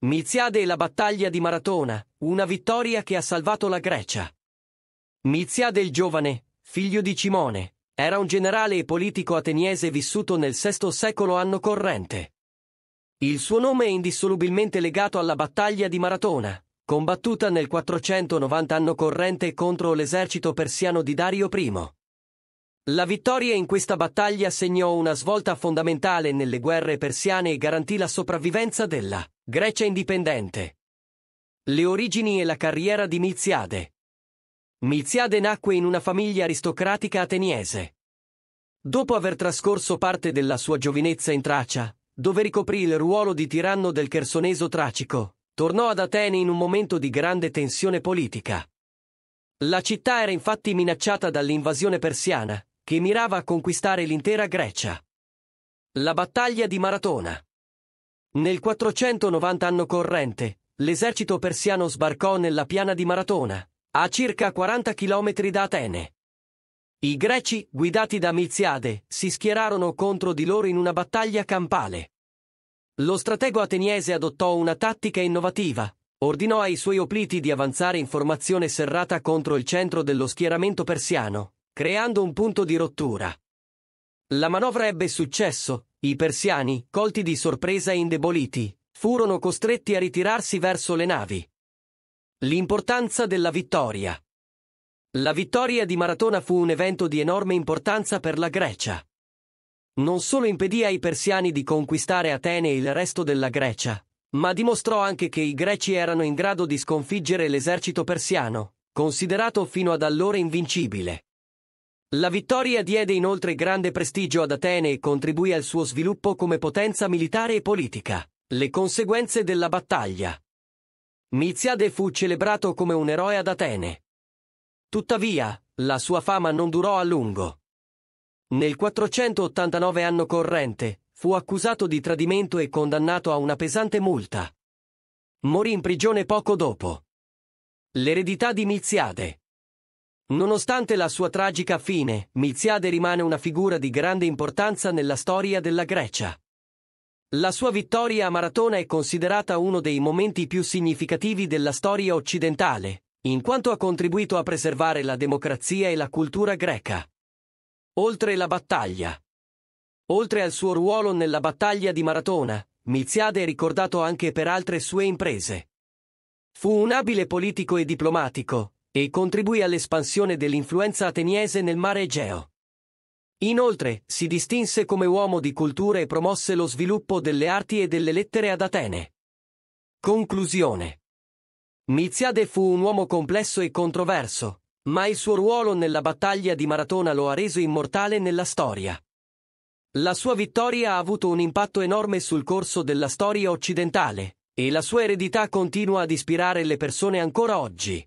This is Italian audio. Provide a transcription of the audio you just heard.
Miziade e la battaglia di Maratona, una vittoria che ha salvato la Grecia. Miziade il giovane, figlio di Cimone, era un generale e politico ateniese vissuto nel VI secolo anno corrente. Il suo nome è indissolubilmente legato alla battaglia di Maratona, combattuta nel 490 anno corrente contro l'esercito persiano di Dario I. La vittoria in questa battaglia segnò una svolta fondamentale nelle guerre persiane e garantì la sopravvivenza della Grecia indipendente. Le origini e la carriera di Miziade. Miziade nacque in una famiglia aristocratica ateniese. Dopo aver trascorso parte della sua giovinezza in Tracia, dove ricoprì il ruolo di tiranno del chersoneso tracico, tornò ad Atene in un momento di grande tensione politica. La città era infatti minacciata dall'invasione persiana, che mirava a conquistare l'intera Grecia. La battaglia di Maratona. Nel 490 anno corrente, l'esercito persiano sbarcò nella piana di Maratona, a circa 40 km da Atene. I greci, guidati da Milziade, si schierarono contro di loro in una battaglia campale. Lo stratego ateniese adottò una tattica innovativa. Ordinò ai suoi opliti di avanzare in formazione serrata contro il centro dello schieramento persiano, creando un punto di rottura. La manovra ebbe successo, i persiani, colti di sorpresa e indeboliti, furono costretti a ritirarsi verso le navi. L'importanza della vittoria. La vittoria di Maratona fu un evento di enorme importanza per la Grecia. Non solo impedì ai persiani di conquistare Atene e il resto della Grecia, ma dimostrò anche che i greci erano in grado di sconfiggere l'esercito persiano, considerato fino ad allora invincibile. La vittoria diede inoltre grande prestigio ad Atene e contribuì al suo sviluppo come potenza militare e politica. Le conseguenze della battaglia. Miziade fu celebrato come un eroe ad Atene. Tuttavia, la sua fama non durò a lungo. Nel 489 anno corrente, fu accusato di tradimento e condannato a una pesante multa. Morì in prigione poco dopo. L'eredità di Miziade. Nonostante la sua tragica fine, Milziade rimane una figura di grande importanza nella storia della Grecia. La sua vittoria a Maratona è considerata uno dei momenti più significativi della storia occidentale, in quanto ha contribuito a preservare la democrazia e la cultura greca. Oltre la battaglia. Oltre al suo ruolo nella battaglia di Maratona, Milziade è ricordato anche per altre sue imprese. Fu un abile politico e diplomatico, e contribuì all'espansione dell'influenza ateniese nel mare Egeo. Inoltre, si distinse come uomo di cultura e promosse lo sviluppo delle arti e delle lettere ad Atene. Conclusione. Miziade fu un uomo complesso e controverso, ma il suo ruolo nella battaglia di Maratona lo ha reso immortale nella storia. La sua vittoria ha avuto un impatto enorme sul corso della storia occidentale, e la sua eredità continua ad ispirare le persone ancora oggi.